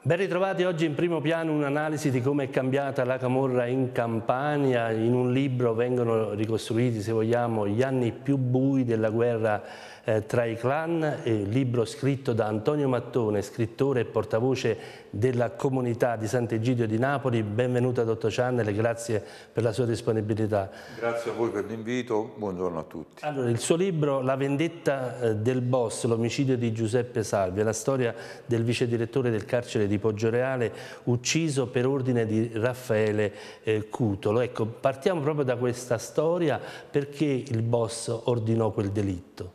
Ben ritrovati oggi in primo piano un'analisi di come è cambiata la camorra in Campania. In un libro vengono ricostruiti, se vogliamo, gli anni più bui della guerra eh, tra i clan, eh, libro scritto da Antonio Mattone, scrittore e portavoce della comunità di Sant'Egidio di Napoli. Benvenuto a Dottor Channel, grazie per la sua disponibilità. Grazie a voi per l'invito, buongiorno a tutti. Allora, il suo libro La vendetta eh, del boss, l'omicidio di Giuseppe Salvi, è la storia del vice direttore del carcere di Poggioreale ucciso per ordine di Raffaele eh, Cutolo. Ecco, partiamo proprio da questa storia perché il boss ordinò quel delitto.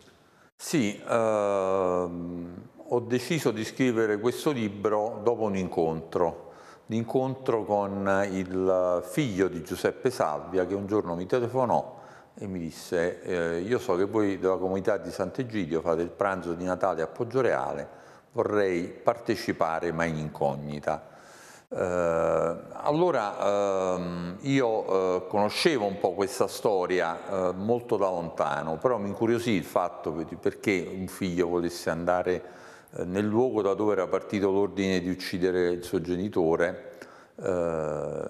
Sì, ehm, ho deciso di scrivere questo libro dopo un incontro, l'incontro con il figlio di Giuseppe Salvia che un giorno mi telefonò e mi disse eh, io so che voi della comunità di Sant'Egidio fate il pranzo di Natale a Poggioreale, vorrei partecipare ma in incognita. Eh, allora ehm, io eh, conoscevo un po' questa storia eh, molto da lontano, però mi incuriosì il fatto perché un figlio volesse andare nel luogo da dove era partito l'ordine di uccidere il suo genitore.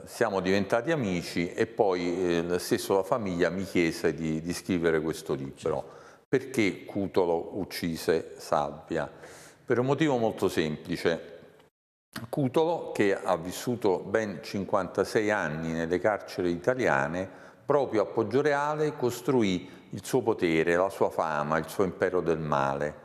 siamo diventati amici e poi eh, stesso la famiglia mi chiese di, di scrivere questo libro. Perché Cutolo uccise Sabbia? Per un motivo molto semplice Cutolo, che ha vissuto ben 56 anni nelle carceri italiane, proprio a Poggioreale costruì il suo potere, la sua fama, il suo impero del male.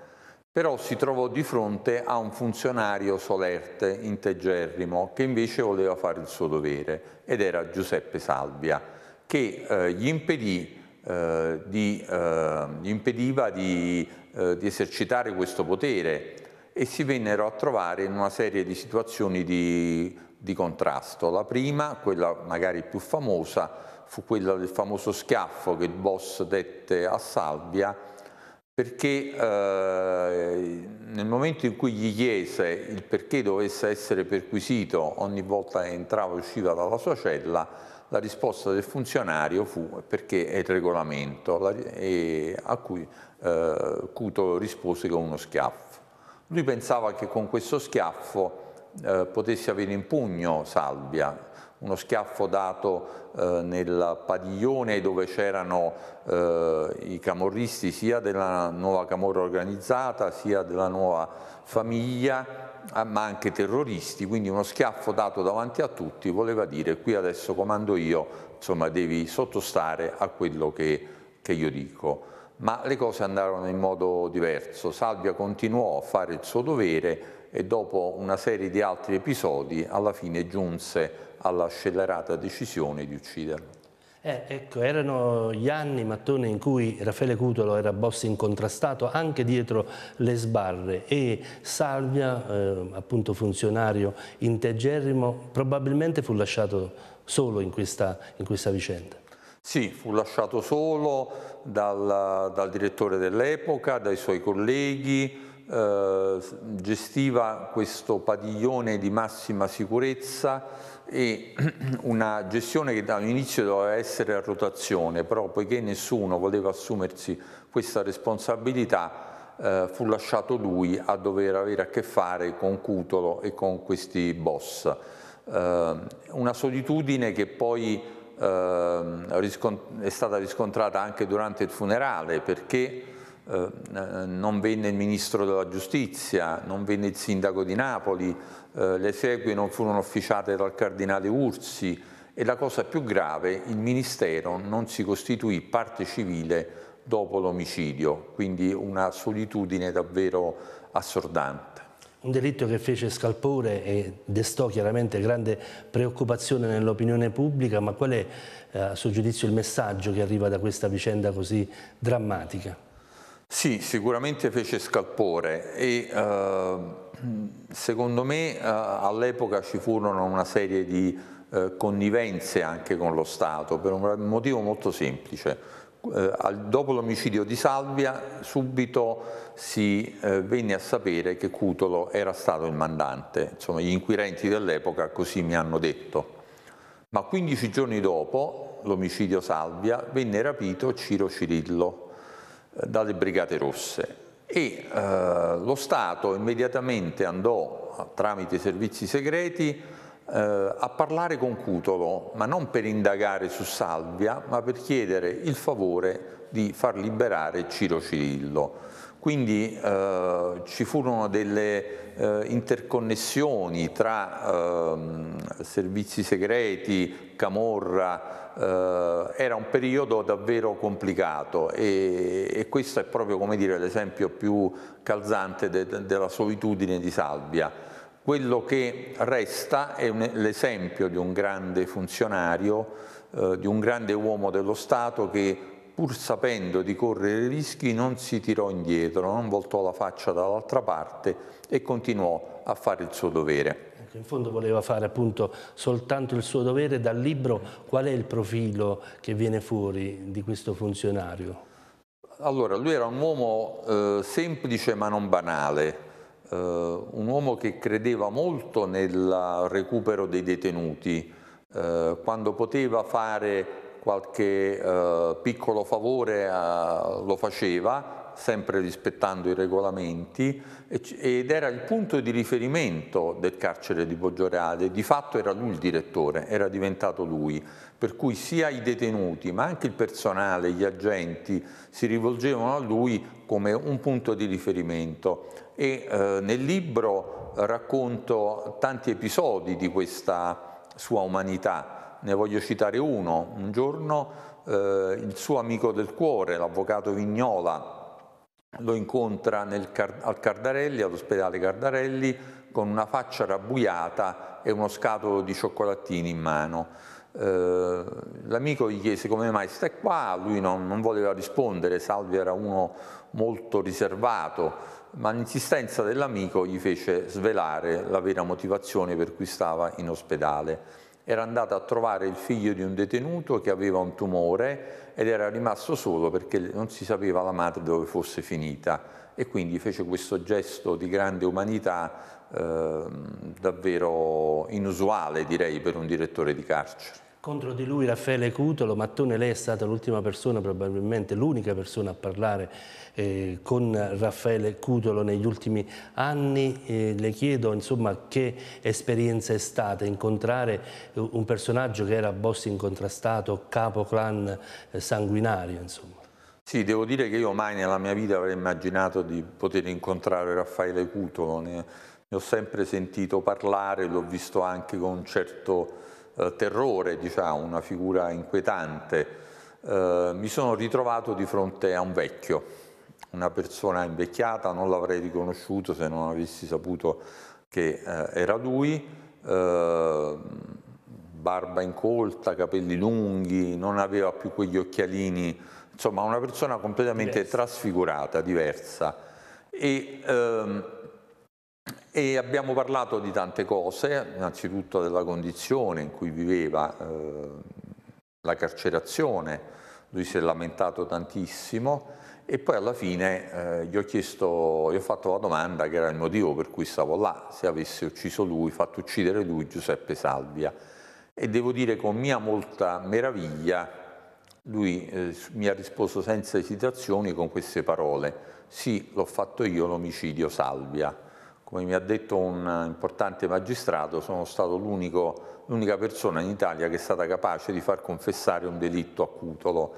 Però si trovò di fronte a un funzionario solerte, integerrimo, che invece voleva fare il suo dovere, ed era Giuseppe Salvia, che eh, gli, impedì, eh, di, eh, gli impediva di, eh, di esercitare questo potere, e si vennero a trovare in una serie di situazioni di, di contrasto. La prima, quella magari più famosa, fu quella del famoso schiaffo che il boss dette a Salvia perché eh, nel momento in cui gli chiese il perché dovesse essere perquisito ogni volta che entrava e usciva dalla sua cella, la risposta del funzionario fu perché è il regolamento, la, e, a cui eh, Cuto rispose con uno schiaffo. Lui pensava che con questo schiaffo eh, potesse avere in pugno Salvia, uno schiaffo dato eh, nel padiglione dove c'erano eh, i camorristi sia della nuova camorra organizzata sia della nuova famiglia ah, ma anche terroristi, quindi uno schiaffo dato davanti a tutti voleva dire qui adesso comando io, insomma devi sottostare a quello che, che io dico ma le cose andarono in modo diverso. Salvia continuò a fare il suo dovere e dopo una serie di altri episodi alla fine giunse alla scellerata decisione di ucciderlo. Eh, ecco, erano gli anni, Mattone, in cui Raffaele Cutolo era boss incontrastato anche dietro le sbarre e Salvia, eh, appunto funzionario integerrimo, probabilmente fu lasciato solo in questa, in questa vicenda. Sì, fu lasciato solo dal, dal direttore dell'epoca, dai suoi colleghi, eh, gestiva questo padiglione di massima sicurezza e una gestione che dall'inizio doveva essere a rotazione, però poiché nessuno voleva assumersi questa responsabilità eh, fu lasciato lui a dover avere a che fare con Cutolo e con questi boss. Eh, una solitudine che poi Ehm, è stata riscontrata anche durante il funerale perché eh, non venne il ministro della giustizia, non venne il sindaco di Napoli, eh, le esequie non furono officiate dal cardinale Ursi e la cosa più grave, il ministero non si costituì parte civile dopo l'omicidio, quindi una solitudine davvero assordante un delitto che fece scalpore e destò chiaramente grande preoccupazione nell'opinione pubblica, ma qual è eh, a suo giudizio il messaggio che arriva da questa vicenda così drammatica? Sì, sicuramente fece scalpore e eh, secondo me eh, all'epoca ci furono una serie di eh, connivenze anche con lo Stato per un motivo molto semplice eh, dopo l'omicidio di Salvia subito si eh, venne a sapere che Cutolo era stato il mandante, insomma gli inquirenti dell'epoca così mi hanno detto. Ma 15 giorni dopo l'omicidio Salvia venne rapito Ciro Cirillo eh, dalle Brigate Rosse e eh, lo Stato immediatamente andò tramite i servizi segreti eh, a parlare con Cutolo, ma non per indagare su Salvia, ma per chiedere il favore di far liberare Ciro Cirillo. Quindi eh, ci furono delle eh, interconnessioni tra eh, servizi segreti, Camorra, eh, era un periodo davvero complicato e, e questo è proprio l'esempio più calzante de, de, della solitudine di Salvia. Quello che resta è l'esempio di un grande funzionario, eh, di un grande uomo dello Stato che pur sapendo di correre rischi non si tirò indietro, non voltò la faccia dall'altra parte e continuò a fare il suo dovere ecco, in fondo voleva fare appunto soltanto il suo dovere dal libro, qual è il profilo che viene fuori di questo funzionario? Allora, lui era un uomo eh, semplice ma non banale, eh, un uomo che credeva molto nel recupero dei detenuti, eh, quando poteva fare qualche eh, piccolo favore lo faceva, sempre rispettando i regolamenti, ed era il punto di riferimento del carcere di Poggioreale, di fatto era lui il direttore, era diventato lui, per cui sia i detenuti ma anche il personale, gli agenti si rivolgevano a lui come un punto di riferimento e eh, nel libro racconto tanti episodi di questa sua umanità, ne voglio citare uno, un giorno eh, il suo amico del cuore, l'avvocato Vignola, lo incontra nel, al Cardarelli, all'ospedale Cardarelli, con una faccia rabbuiata e uno scatolo di cioccolattini in mano. Eh, l'amico gli chiese come mai stai qua, lui non, non voleva rispondere, Salvi era uno molto riservato, ma l'insistenza dell'amico gli fece svelare la vera motivazione per cui stava in ospedale era andata a trovare il figlio di un detenuto che aveva un tumore ed era rimasto solo perché non si sapeva la madre dove fosse finita e quindi fece questo gesto di grande umanità eh, davvero inusuale direi per un direttore di carcere. Contro di lui Raffaele Cutolo, Mattone lei è stata l'ultima persona, probabilmente l'unica persona a parlare eh, con Raffaele Cutolo negli ultimi anni. Eh, le chiedo insomma, che esperienza è stata incontrare eh, un personaggio che era boss incontrastato, capo clan eh, sanguinario. Insomma. Sì, devo dire che io mai nella mia vita avrei immaginato di poter incontrare Raffaele Cutolo. Ne, ne ho sempre sentito parlare, l'ho visto anche con un certo eh, terrore, diciamo, una figura inquietante, eh, mi sono ritrovato di fronte a un vecchio, una persona invecchiata, non l'avrei riconosciuto se non avessi saputo che eh, era lui, eh, barba incolta, capelli lunghi, non aveva più quegli occhialini, insomma una persona completamente diversa. trasfigurata, diversa. E ehm, e abbiamo parlato di tante cose, innanzitutto della condizione in cui viveva eh, la carcerazione, lui si è lamentato tantissimo e poi alla fine eh, gli, ho chiesto, gli ho fatto la domanda che era il motivo per cui stavo là, se avesse ucciso lui, fatto uccidere lui Giuseppe Salvia. E devo dire con mia molta meraviglia lui eh, mi ha risposto senza esitazioni con queste parole, sì l'ho fatto io l'omicidio Salvia come mi ha detto un importante magistrato, sono stato l'unica persona in Italia che è stata capace di far confessare un delitto a Cutolo.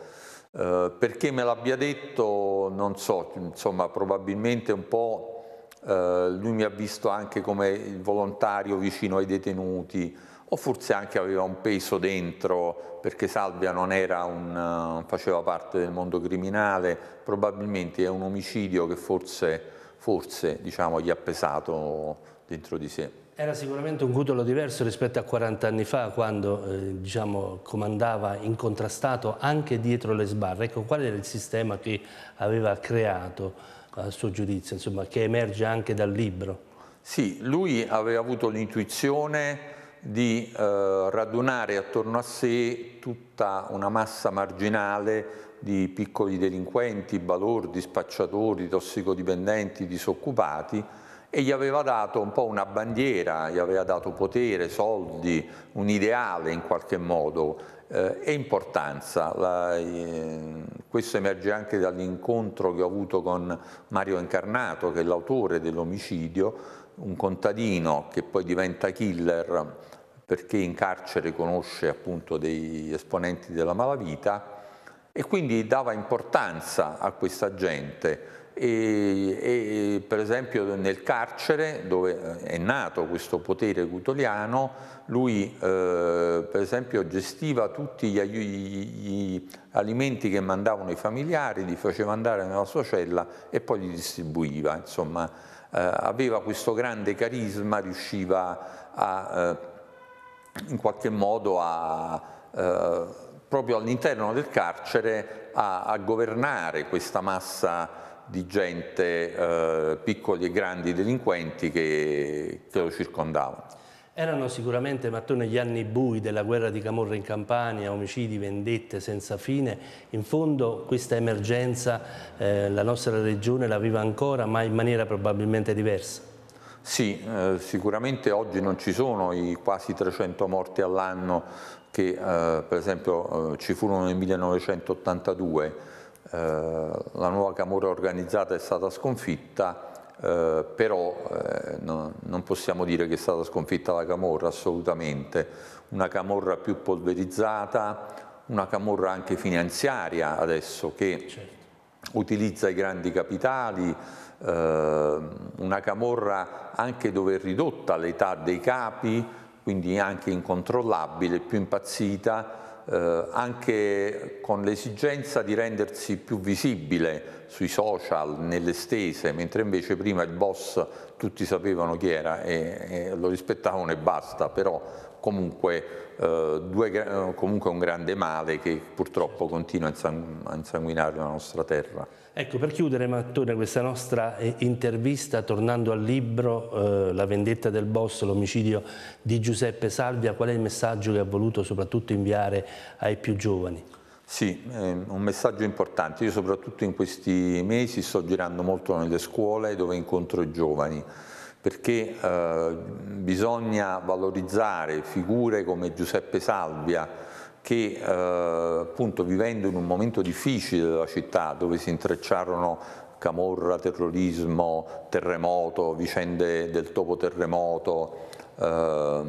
Eh, perché me l'abbia detto non so, insomma probabilmente un po' eh, lui mi ha visto anche come il volontario vicino ai detenuti, o forse anche aveva un peso dentro perché Salvia non un, faceva parte del mondo criminale, probabilmente è un omicidio che forse forse diciamo, gli ha pesato dentro di sé. Era sicuramente un cutolo diverso rispetto a 40 anni fa quando eh, diciamo, comandava incontrastato anche dietro le sbarre. Ecco, qual era il sistema che aveva creato a suo giudizio, insomma, che emerge anche dal libro? Sì, lui aveva avuto l'intuizione di eh, radunare attorno a sé tutta una massa marginale di piccoli delinquenti, balordi, spacciatori, tossicodipendenti, disoccupati e gli aveva dato un po' una bandiera, gli aveva dato potere, soldi, un ideale in qualche modo eh, e importanza. La, eh, questo emerge anche dall'incontro che ho avuto con Mario Incarnato, che è l'autore dell'omicidio, un contadino che poi diventa killer perché in carcere conosce appunto dei esponenti della malavita e quindi dava importanza a questa gente e, e, per esempio nel carcere dove eh, è nato questo potere gutoliano lui eh, per esempio gestiva tutti gli, gli, alimenti che mandavano i familiari li faceva andare nella sua cella e poi li distribuiva insomma eh, aveva questo grande carisma, riusciva a, eh, in qualche modo a, eh, proprio all'interno del carcere a, a, governare questa massa di gente, piccoli e grandi delinquenti che, che lo circondavano. Erano sicuramente, Mattone, gli anni bui della guerra di Camorra in Campania, omicidi, vendette senza fine. In fondo questa emergenza eh, la nostra regione la vive ancora, ma in maniera probabilmente diversa. Sì, eh, sicuramente oggi non ci sono i quasi 300 morti all'anno che eh, per esempio eh, ci furono nel 1982. Eh, la nuova Camorra organizzata è stata sconfitta eh, però eh, no, non possiamo dire che è stata sconfitta la camorra, assolutamente. Una camorra più polverizzata, una camorra anche finanziaria adesso che certo. utilizza i grandi capitali, eh, una camorra anche dove è ridotta l'età dei capi, quindi anche incontrollabile, più impazzita, eh, anche con l'esigenza di rendersi più visibile sui social, nelle stese, mentre invece prima il boss tutti sapevano chi era e, e lo rispettavano e basta, però comunque, eh, due, eh, comunque un grande male che purtroppo continua a insanguinare la nostra terra. Ecco, per chiudere Mattone questa nostra eh, intervista, tornando al libro eh, La vendetta del boss, l'omicidio di Giuseppe Salvia, qual è il messaggio che ha voluto soprattutto inviare ai più giovani? Sì, eh, un messaggio importante. Io soprattutto in questi mesi sto girando molto nelle scuole dove incontro i giovani, perché eh, bisogna valorizzare figure come Giuseppe Salvia che eh, appunto vivendo in un momento difficile della città dove si intrecciarono camorra, terrorismo, terremoto, vicende del topo terremoto, eh,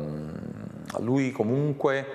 lui comunque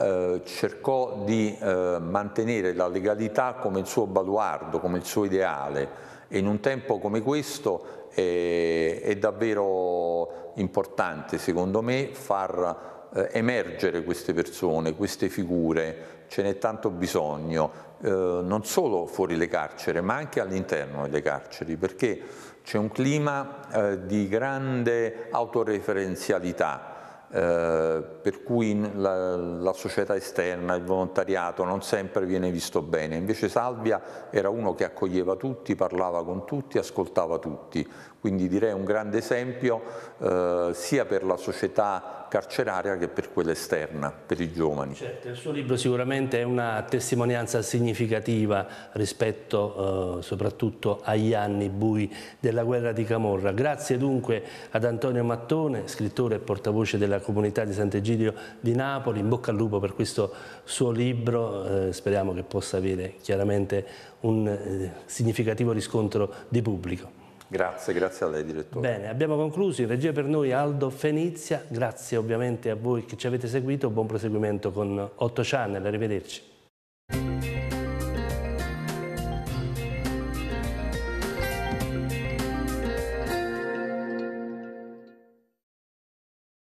eh, cercò di eh, mantenere la legalità come il suo baluardo, come il suo ideale in un tempo come questo è, eh, è davvero importante secondo me far eh, emergere queste persone, queste figure, ce n'è tanto bisogno, eh, non solo fuori le carceri ma anche all'interno delle carceri perché c'è un clima eh, di grande autoreferenzialità eh, per cui la, la, società esterna, il volontariato non sempre viene visto bene, invece Salvia era uno che accoglieva tutti, parlava con tutti, ascoltava tutti, quindi direi un grande esempio eh, sia per la società carceraria che per quella esterna, per i giovani. Certo, il suo libro sicuramente è una testimonianza significativa rispetto eh, soprattutto agli anni bui della guerra di Camorra. Grazie dunque ad Antonio Mattone, scrittore e portavoce della comunità di Sant'Egidio di Napoli, in bocca al lupo per questo suo libro, eh, speriamo che possa avere chiaramente un eh, significativo riscontro di pubblico. Grazie, grazie a lei direttore. Bene, abbiamo concluso, in regia per noi Aldo Fenizia, grazie ovviamente a voi che ci avete seguito, buon proseguimento con 8 Channel, arrivederci.